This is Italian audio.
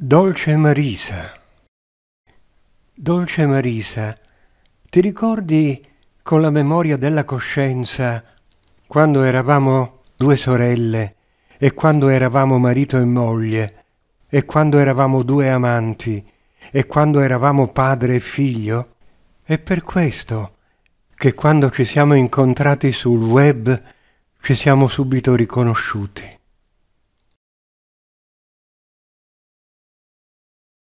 Dolce Marisa. Dolce Marisa, ti ricordi con la memoria della coscienza quando eravamo due sorelle e quando eravamo marito e moglie e quando eravamo due amanti e quando eravamo padre e figlio? È per questo che quando ci siamo incontrati sul web ci siamo subito riconosciuti.